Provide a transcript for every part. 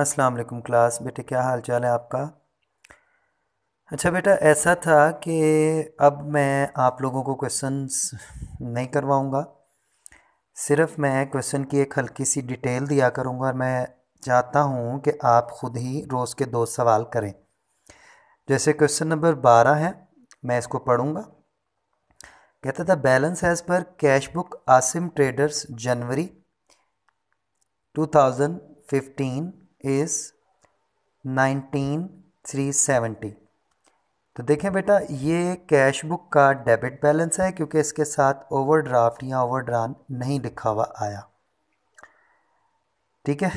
अस्सलाम वालेकुम क्लास बेटे क्या हाल चाल है आपका अच्छा बेटा ऐसा था कि अब मैं आप लोगों को क्वेश्चंस नहीं करवाऊंगा सिर्फ मैं क्वेश्चन की एक हल्की सी डिटेल दिया करूंगा और मैं चाहता हूं कि आप खुद ही रोज़ के दो सवाल करें जैसे क्वेश्चन नंबर बारह है मैं इसको पढ़ूंगा कहता था balance as per cash book Asim traders जनवरी fifteen is nineteen three seventy तो देखें बेटा ये कैश बुक का डेबिट बैलेंस है क्योंकि इसके साथ ओवरड्राफ्ट या ओवरड्रान नहीं लिखा हुआ आया ठीक है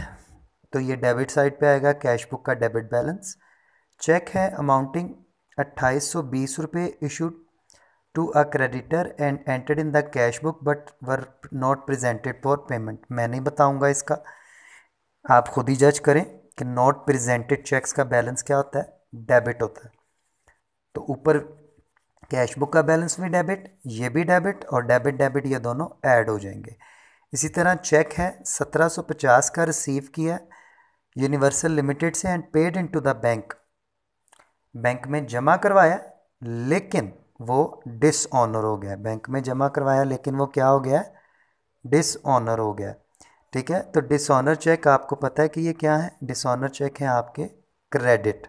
तो ये डेबिट साइड पे आएगा कैश बुक का डेबिट बैलेंस चेक है अमाउंटिंग अट्ठाईस सौ बीस रुपये issued to a creditor and entered in the cash book but were not presented for payment मैं नहीं बताऊंगा इसका आप खुद ही जज करें कि नॉट प्रेजेंटेड चेक्स का बैलेंस क्या होता है डेबिट होता है तो ऊपर कैश बुक का बैलेंस भी डेबिट ये भी डेबिट और डेबिट डेबिट ये दोनों ऐड हो जाएंगे इसी तरह चेक है 1750 का रिसीव किया यूनिवर्सल लिमिटेड से and paid into the bank bank में जमा करवाया लेकिन वो डिसऑनर हो गया बैंक में जमा करवाया लेकिन वो क्या हो गया डिसऑनर हो गया ठीक है तो डिसऑनर चेक आपको पता है कि ये क्या है डिसऑनर चेक है आपके क्रेडिट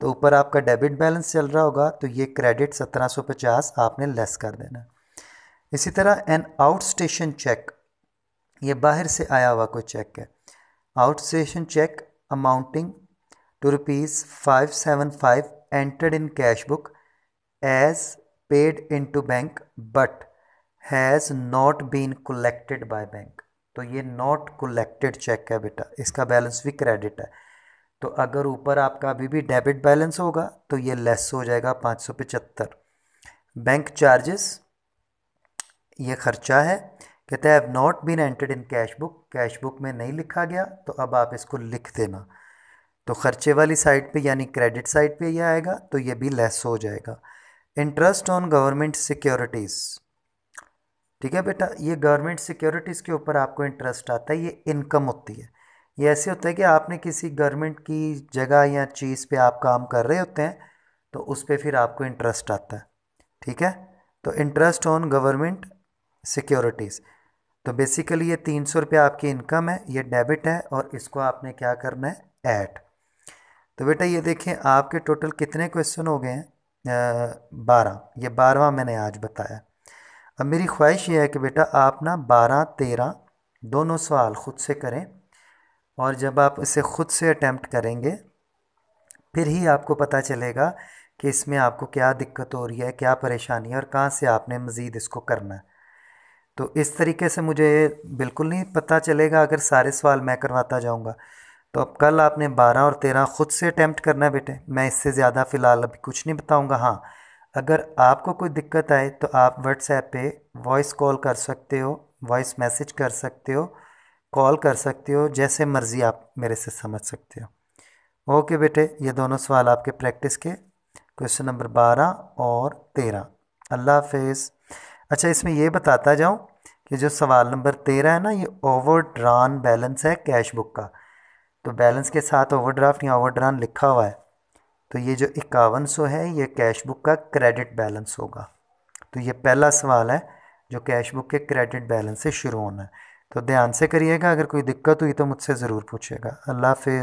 तो ऊपर आपका डेबिट बैलेंस चल रहा होगा तो ये क्रेडिट 1750 आपने लेस कर देना इसी तरह एन आउट स्टेशन चेक ये बाहर से आया हुआ कोई चेक है outstation cheque amounting to rupees five seven five entered in cash book as paid into bank but has not been collected by bank तो ये नॉट कलेक्टेड चेक है बेटा इसका बैलेंस भी क्रेडिट है तो अगर ऊपर आपका अभी भी डेबिट बैलेंस होगा तो ये लेस हो जाएगा पाँच सौ पचहत्तर बैंक चार्जेस ये खर्चा है कहते हैं not been entered in cash book cash book में नहीं लिखा गया तो अब आप इसको लिख देना तो खर्चे वाली साइड पे यानी क्रेडिट साइड पे ये आएगा तो ये भी लेस हो जाएगा इंटरेस्ट ऑन गवर्नमेंट सिक्योरिटीज़ ठीक है बेटा ये गवर्नमेंट सिक्योरिटीज़ के ऊपर आपको इंटरेस्ट आता है ये इनकम होती है ये ऐसे होता है कि आपने किसी गवर्नमेंट की जगह या चीज़ पे आप काम कर रहे होते हैं तो उस पर फिर आपको इंटरेस्ट आता है ठीक है तो इंटरेस्ट ऑन गवर्नमेंट सिक्योरिटीज़ तो बेसिकली ये तीन सौ रुपये आपकी इनकम है ये डेबिट है और इसको आपने क्या करना है ऐड तो बेटा ये देखें आपके टोटल कितने क्वेश्चन हो गए हैं बारह ये बारहवा मैंने आज बताया अब मेरी ख्वाहिश ये है कि बेटा आप ना बारह तेरह दोनों सवाल ख़ुद से करें और जब आप इसे ख़ुद से अटैम्प्ट करेंगे फिर ही आपको पता चलेगा कि इसमें आपको क्या दिक्कत हो रही है क्या परेशानी है और कहाँ से आपने मज़ीद इसको करना है तो इस तरीके से मुझे बिल्कुल नहीं पता चलेगा अगर सारे सवाल मैं करवाता जाऊँगा तो अब कल आपने बारह और तेरह ख़ुद से अटैम्प्ट करना है बेटे मैं इससे ज़्यादा फ़िलहाल अभी कुछ नहीं बताऊँगा हाँ अगर आपको कोई दिक्कत आए तो आप व्हाट्सएप पे वॉइस कॉल कर सकते हो वॉइस मैसेज कर सकते हो कॉल कर सकते हो जैसे मर्ज़ी आप मेरे से समझ सकते हो ओके बेटे ये दोनों सवाल आपके प्रैक्टिस के क्वेश्चन नंबर बारह और तेरह अल्लाह हाफिज़ अच्छा इसमें ये बताता जाऊँ कि जो सवाल नंबर तेरह है ना ये ओवर ड्रान बैलेंस है कैश बुक का तो बैलेंस के साथ ओवर ड्राफ्ट या ओवर ड्रान लिखा हुआ है तो ये जो इक्यावन सौ है ये कैश बुक का क्रेडिट बैलेंस होगा तो ये पहला सवाल है जो कैश बुक के क्रेडिट बैलेंस से शुरू होना है तो ध्यान से करिएगा अगर कोई दिक्कत हुई तो मुझसे ज़रूर पूछेगा अल्लाह हाफिज़